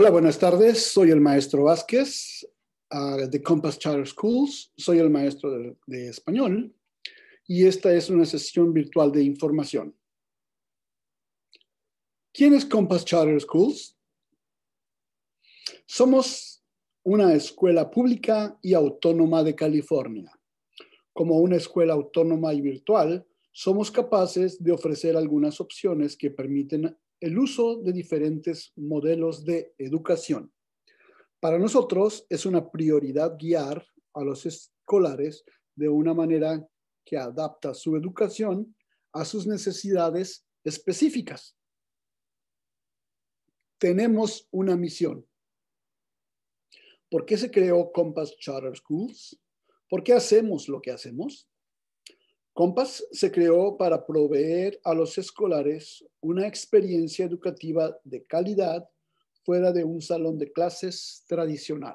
Hola, buenas tardes. Soy el maestro Vázquez ah, de Compass Charter Schools. Soy el maestro de, de español y esta es una sesión virtual de información. ¿Quién es Compass Charter Schools? Somos una escuela pública y autónoma de California. Como una escuela autónoma y virtual, somos capaces de ofrecer algunas opciones que permiten el uso de diferentes modelos de educación. Para nosotros es una prioridad guiar a los escolares de una manera que adapta su educación a sus necesidades específicas. Tenemos una misión. ¿Por qué se creó Compass Charter Schools? ¿Por qué hacemos lo que hacemos? Compass se creó para proveer a los escolares una experiencia educativa de calidad fuera de un salón de clases tradicional.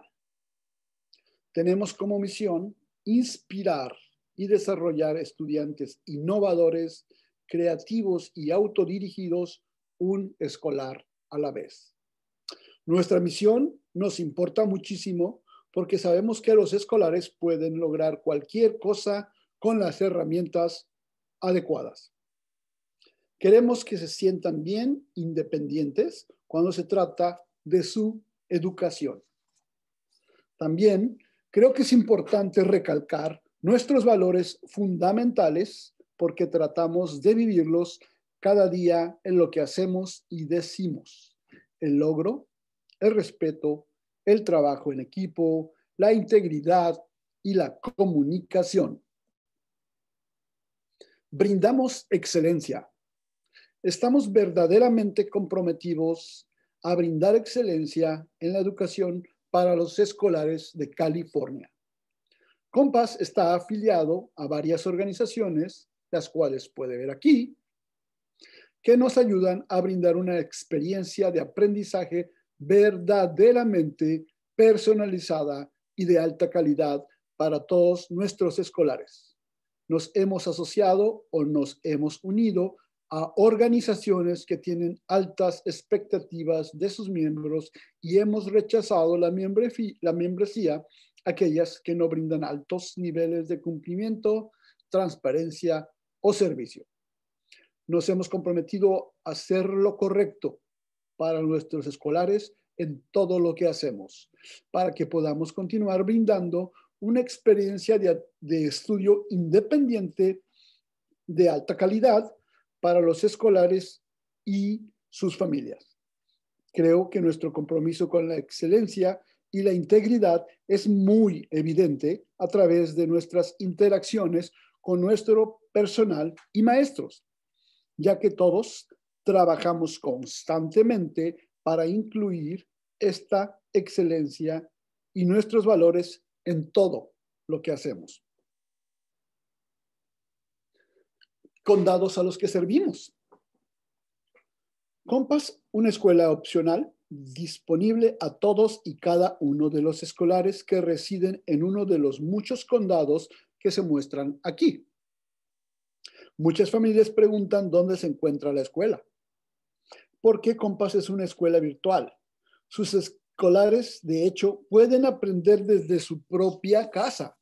Tenemos como misión inspirar y desarrollar estudiantes innovadores, creativos y autodirigidos, un escolar a la vez. Nuestra misión nos importa muchísimo porque sabemos que los escolares pueden lograr cualquier cosa con las herramientas adecuadas. Queremos que se sientan bien independientes cuando se trata de su educación. También creo que es importante recalcar nuestros valores fundamentales porque tratamos de vivirlos cada día en lo que hacemos y decimos. El logro, el respeto, el trabajo en equipo, la integridad y la comunicación brindamos excelencia. Estamos verdaderamente comprometidos a brindar excelencia en la educación para los escolares de California. Compass está afiliado a varias organizaciones, las cuales puede ver aquí, que nos ayudan a brindar una experiencia de aprendizaje verdaderamente personalizada y de alta calidad para todos nuestros escolares nos hemos asociado o nos hemos unido a organizaciones que tienen altas expectativas de sus miembros y hemos rechazado la, membresía, aquellas que no brindan altos niveles de cumplimiento, transparencia o servicio. Nos hemos comprometido a hacer lo correcto para nuestros escolares en todo lo que hacemos, para que podamos continuar brindando una experiencia de, estudio independiente de alta calidad para los escolares y sus familias. Creo que nuestro compromiso con la excelencia y la integridad es muy evidente a través de nuestras interacciones con nuestro personal y maestros, ya que todos trabajamos constantemente para incluir esta excelencia y nuestros valores en todo lo que hacemos. Condados a los que servimos. Compass, una escuela opcional disponible a todos y cada uno de los escolares que residen en uno de los muchos condados que se muestran aquí. Muchas familias preguntan dónde se encuentra la escuela. ¿Por qué Compass es una escuela virtual? Sus, escolares, de hecho, pueden aprender desde su propia casa.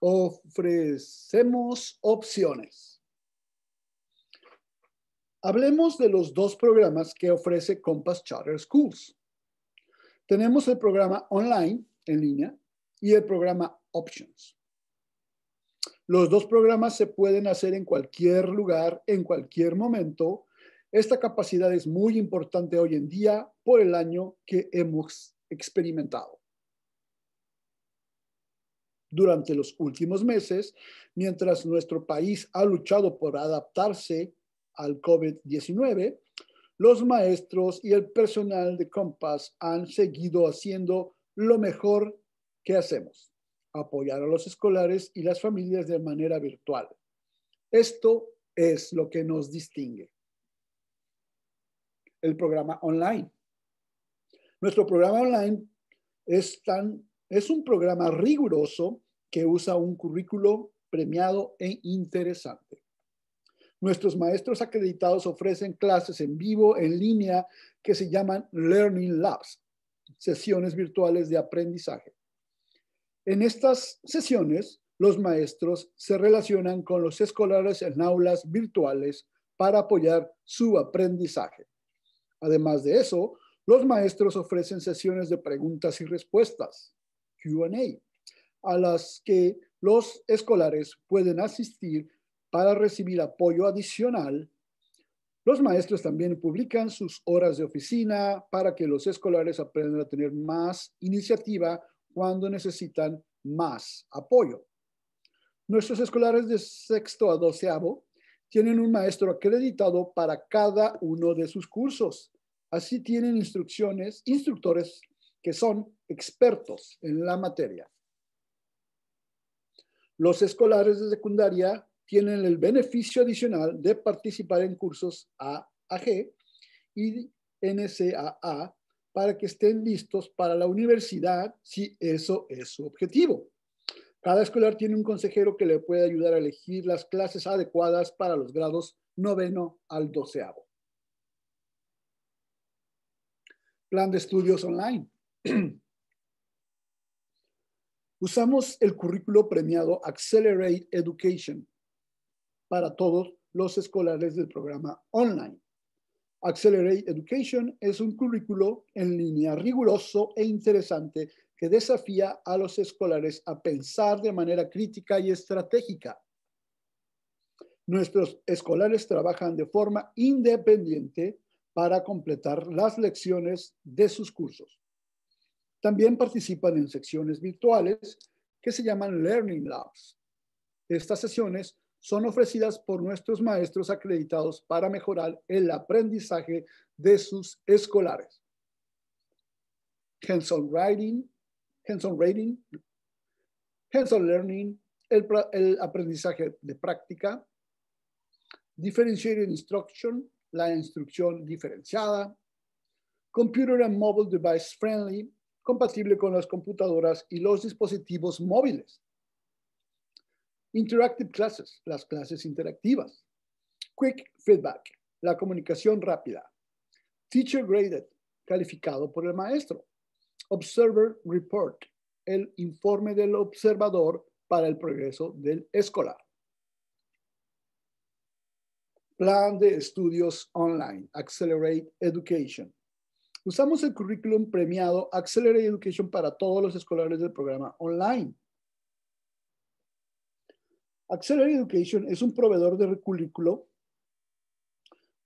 Ofrecemos opciones. Hablemos de los dos programas que ofrece Compass Charter Schools. Tenemos el programa online, en línea, y el programa Options. Los dos programas se pueden hacer en cualquier lugar, en cualquier momento, esta capacidad es muy importante hoy en día por el año que hemos experimentado. Durante los últimos meses, mientras nuestro país ha luchado por adaptarse al COVID-19, los maestros y el personal de Compass han seguido haciendo lo mejor que hacemos, apoyar a los escolares y las familias de manera virtual. Esto es lo que nos distingue el programa online. Nuestro programa online es, es un programa riguroso que usa un currículo premiado e interesante. Nuestros maestros acreditados ofrecen clases en vivo, en línea, que se llaman Learning Labs, sesiones virtuales de aprendizaje. En estas sesiones, los maestros se relacionan con los escolares en aulas virtuales para apoyar su aprendizaje. Además de eso, los maestros ofrecen sesiones de preguntas y respuestas, QA, a las que los escolares pueden asistir para recibir apoyo adicional. Los maestros también publican sus horas de oficina para que los escolares aprendan a tener más iniciativa cuando necesitan más apoyo. Nuestros escolares de sexto a doceavo tienen un maestro acreditado para cada uno de sus cursos. Así tienen instrucciones, instructores que son expertos en la materia. Los escolares de secundaria tienen el beneficio adicional de participar en cursos AAG y NCAA para que estén listos para la universidad si eso es su objetivo. Cada escolar tiene un consejero que le puede ayudar a elegir las clases adecuadas para los grados noveno al doceavo. Plan de estudios online. Usamos el currículo premiado Accelerate Education para todos los escolares del programa online. Accelerate Education es un currículo en línea riguroso e interesante que desafía a los escolares a pensar de manera crítica y estratégica. Nuestros escolares trabajan de forma independiente para completar las lecciones de sus cursos. También participan en secciones virtuales que se llaman Learning Labs. Estas sesiones son ofrecidas por nuestros maestros acreditados para mejorar el aprendizaje de sus escolares. Hands-on writing, hands-on rating, hands-on learning, el, aprendizaje de práctica, differentiated instruction, la instrucción diferenciada, computer and mobile device friendly, compatible con las computadoras y los dispositivos móviles. Interactive classes, las clases interactivas. Quick feedback, la comunicación rápida. Teacher graded, calificado por el maestro. Observer Report, el informe del observador para el progreso del escolar. Plan de estudios online, Accelerate Education. Usamos el currículum premiado Accelerate Education para todos los escolares del programa online. Accelerate Education es un proveedor de currículo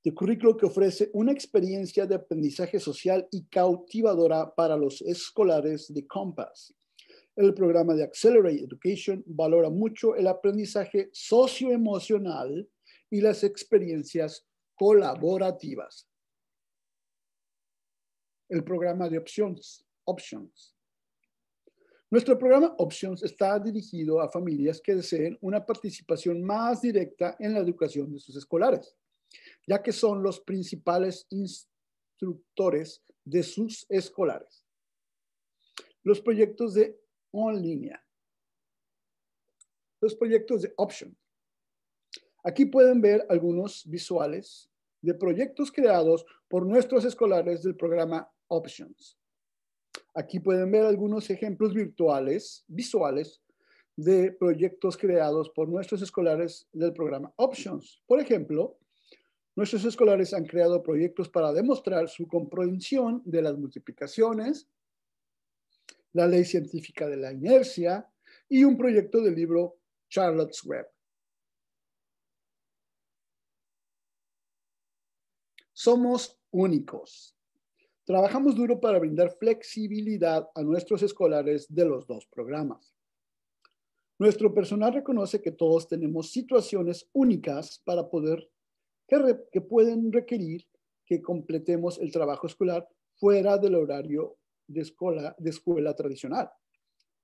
de currículo que ofrece una experiencia de aprendizaje social y cautivadora para los escolares de Compass. El programa de Accelerate Education valora mucho el aprendizaje socioemocional y las experiencias colaborativas. El programa de options. Nuestro programa Options está dirigido a familias que deseen una participación más directa en la educación de sus escolares ya que son los principales instructores de sus escolares. Los proyectos de online línea. Los proyectos de option. Aquí pueden ver algunos visuales de proyectos creados por nuestros escolares del programa Options. Aquí pueden ver algunos ejemplos virtuales, visuales, de proyectos creados por nuestros escolares del programa Options. Por ejemplo, Nuestros escolares han creado proyectos para demostrar su comprensión de las multiplicaciones, la ley científica de la inercia y un proyecto del libro Charlotte's Web. Somos únicos. Trabajamos duro para brindar flexibilidad a nuestros escolares de los dos programas. Nuestro personal reconoce que todos tenemos situaciones únicas para poder que, pueden requerir que completemos el trabajo escolar fuera del horario de escuela, de escuela tradicional.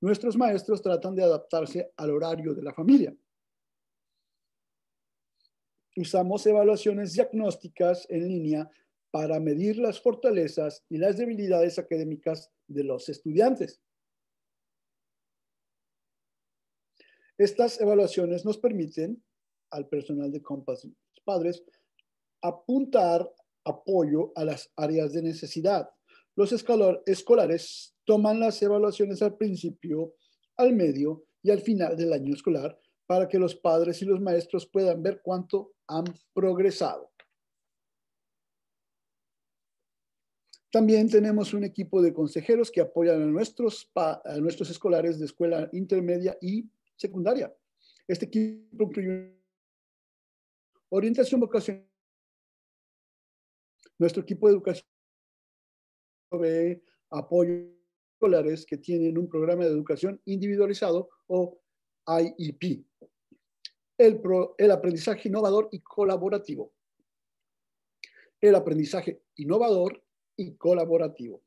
Nuestros maestros tratan de adaptarse al horario de la familia. Usamos evaluaciones diagnósticas en línea para medir las fortalezas y las debilidades académicas de los estudiantes. Estas evaluaciones nos permiten al personal de Compass padres apuntar apoyo a las áreas de necesidad. Los escolares toman las evaluaciones al principio, al medio y al final del año escolar para que los padres y los maestros puedan ver cuánto han progresado. También tenemos un equipo de consejeros que apoyan a nuestros, nuestros escolares de escuela intermedia y secundaria. Este equipo Orientación vocacional. Nuestro equipo de educación provee apoyo escolares que tienen un programa de educación individualizado o IEP. El, el aprendizaje innovador y colaborativo. El aprendizaje innovador y colaborativo.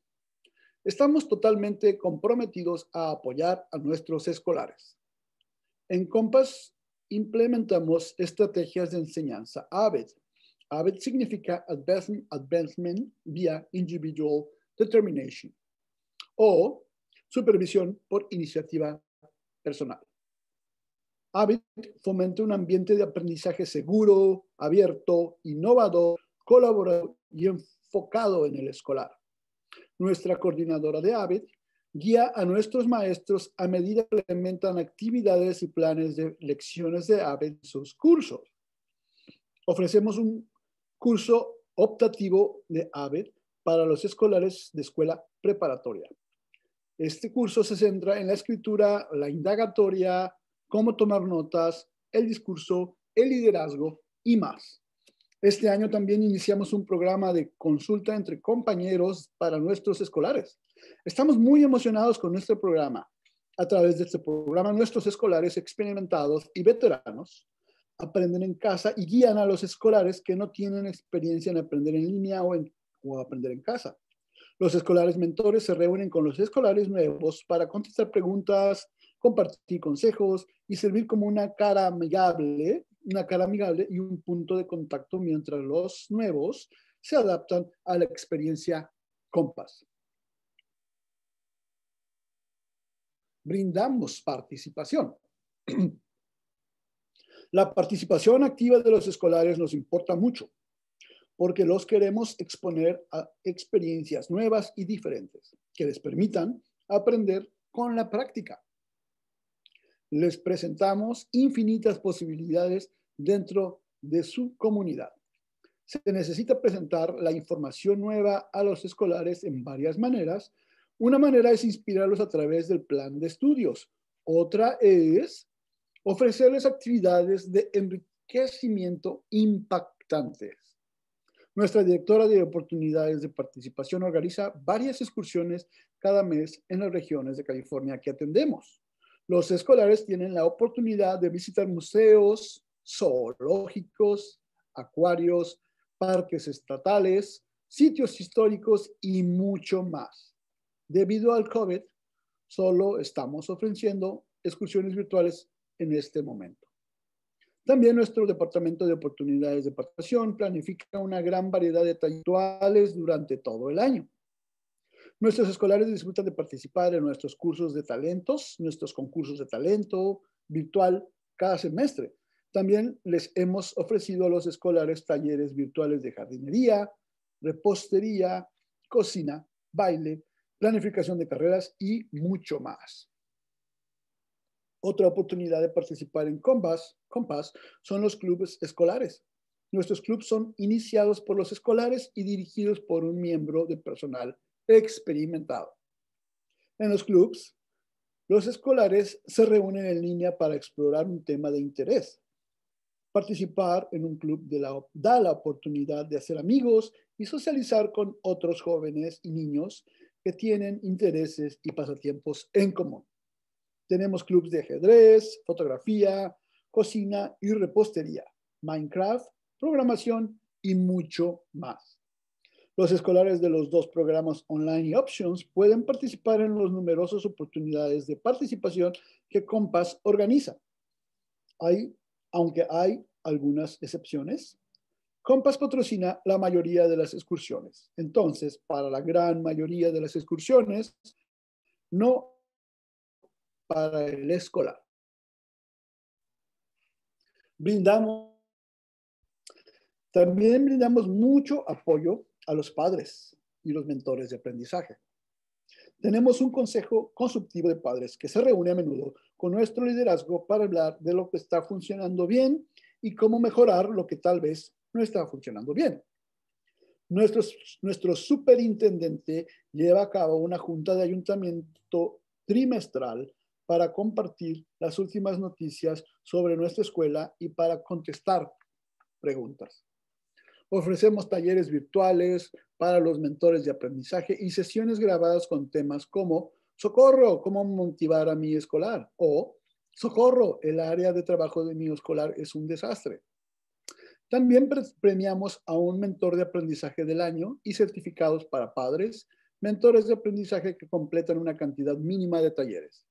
Estamos totalmente comprometidos a apoyar a nuestros escolares. En COMPAS, implementamos estrategias de enseñanza AVED. AVED significa advancement, advancement via Individual Determination o supervisión por iniciativa personal. AVID e fomenta un ambiente de aprendizaje seguro, abierto, innovador, colaborado y enfocado en el escolar. Nuestra coordinadora de AVED guía a nuestros maestros a medida que implementan actividades y planes de lecciones de AVE en sus cursos. Ofrecemos un curso optativo de AVE para los escolares de escuela preparatoria. Este curso se centra en la escritura, la indagatoria, cómo tomar notas, el discurso, el liderazgo y más. Este año también iniciamos un programa de consulta entre compañeros para nuestros escolares. Estamos muy emocionados con nuestro programa. A través de este programa, nuestros escolares experimentados y veteranos aprenden en casa y guían a los escolares que no tienen experiencia en aprender en línea o, en, aprender en casa. Los escolares mentores se reúnen con los escolares nuevos para contestar preguntas, compartir consejos y servir como una cara amigable una cara amigable y un punto de contacto mientras los nuevos se adaptan a la experiencia Compass. Brindamos participación. La participación activa de los escolares nos importa mucho porque los queremos exponer a experiencias nuevas y diferentes que les permitan aprender con la práctica les presentamos infinitas posibilidades dentro de su comunidad. Se necesita presentar la información nueva a los escolares en varias maneras. Una manera es inspirarlos a través del plan de estudios. Otra es ofrecerles actividades de enriquecimiento impactantes. Nuestra directora de oportunidades de participación organiza varias excursiones cada mes en las regiones de California que atendemos. Los escolares tienen la oportunidad de visitar museos, zoológicos, acuarios, parques estatales, sitios históricos y mucho más. Debido al COVID, solo estamos ofreciendo excursiones virtuales en este momento. También nuestro Departamento de Oportunidades de Participación planifica una gran variedad de talleres durante todo el año. Nuestros escolares disfrutan de participar en nuestros cursos de talentos, nuestros concursos de talento virtual cada semestre. También les hemos ofrecido a los escolares talleres virtuales de jardinería, repostería, cocina, baile, planificación de carreras y mucho más. Otra oportunidad de participar en Compass, son los clubes escolares. Nuestros clubes son iniciados por los escolares y dirigidos por un miembro de personal experimentado. En los clubs, los escolares se reúnen en línea para explorar un tema de interés. Participar en un club de la, da la oportunidad de hacer amigos y socializar con otros jóvenes y niños que tienen intereses y pasatiempos en común. Tenemos clubs de ajedrez, fotografía, cocina y repostería, Minecraft, programación y mucho más. Los escolares de los dos programas online y options pueden participar en las numerosas oportunidades de participación que Compass organiza. Hay, aunque hay algunas excepciones, Compass patrocina la mayoría de las excursiones. Entonces, para la gran mayoría de las excursiones, no para el escolar. Brindamos, también brindamos mucho apoyo a los padres y los mentores de aprendizaje. Tenemos un consejo consultivo de padres que se reúne a menudo con nuestro liderazgo para hablar de lo que está funcionando bien y cómo mejorar lo que tal vez no está funcionando bien. Nuestro, nuestro superintendente lleva a cabo una junta de ayuntamiento trimestral para compartir las últimas noticias sobre nuestra escuela y para contestar preguntas. Ofrecemos talleres virtuales para los mentores de aprendizaje y sesiones grabadas con temas como Socorro, cómo motivar a mi escolar o Socorro, el área de trabajo de mi escolar es un desastre. También premiamos a un mentor de aprendizaje del año y certificados para padres, mentores de aprendizaje que completan una cantidad mínima de talleres.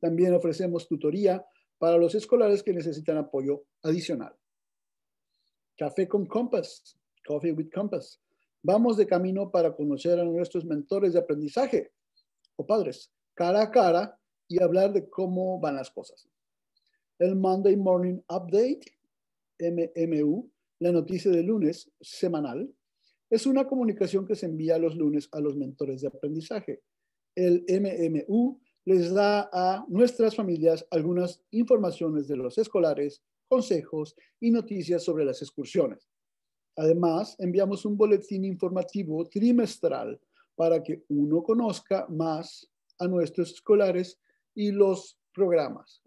También ofrecemos tutoría para los escolares que necesitan apoyo adicional. Café con Compass, Coffee with Compass. Vamos de camino para conocer a nuestros mentores de aprendizaje o padres cara a cara y hablar de cómo van las cosas. El Monday Morning Update, MMU, la noticia de lunes semanal, es una comunicación que se envía los lunes a los mentores de aprendizaje. El MMU les da a nuestras familias algunas informaciones de los escolares consejos y noticias sobre las excursiones. Además, enviamos un boletín informativo trimestral para que uno conozca más a nuestros escolares y los programas.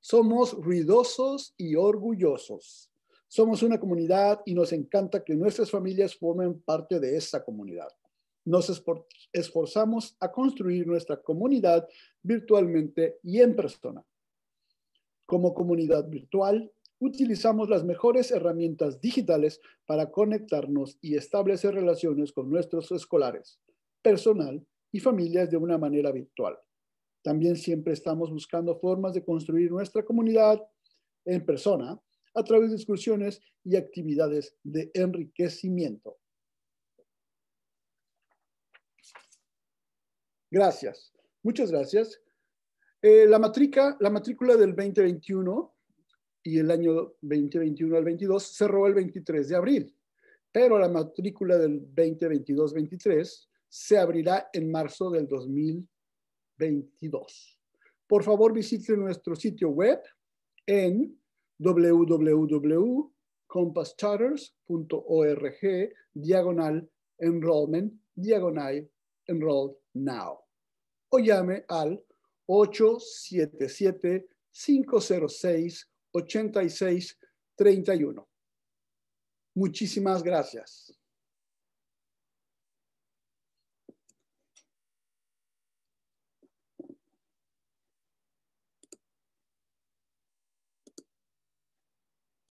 Somos ruidosos y orgullosos. Somos una comunidad y nos encanta que nuestras familias formen parte de esa comunidad. Nos esforzamos a construir nuestra comunidad virtualmente y en persona. Como comunidad virtual, utilizamos las mejores herramientas digitales para conectarnos y establecer relaciones con nuestros escolares, personal y familias de una manera virtual. También siempre estamos buscando formas de construir nuestra comunidad en persona a través de excursiones y actividades de enriquecimiento. Gracias. Muchas gracias. Eh, la, la matrícula del 2021 y el año 2021 al 22 cerró el 23 de abril, pero la matrícula del 2022-23 se abrirá en marzo del 2022. Por favor, visite nuestro sitio web en www.compasscharters.org diagonal enrollment diagonal enroll now o llame al 877-506-8631. Muchísimas gracias.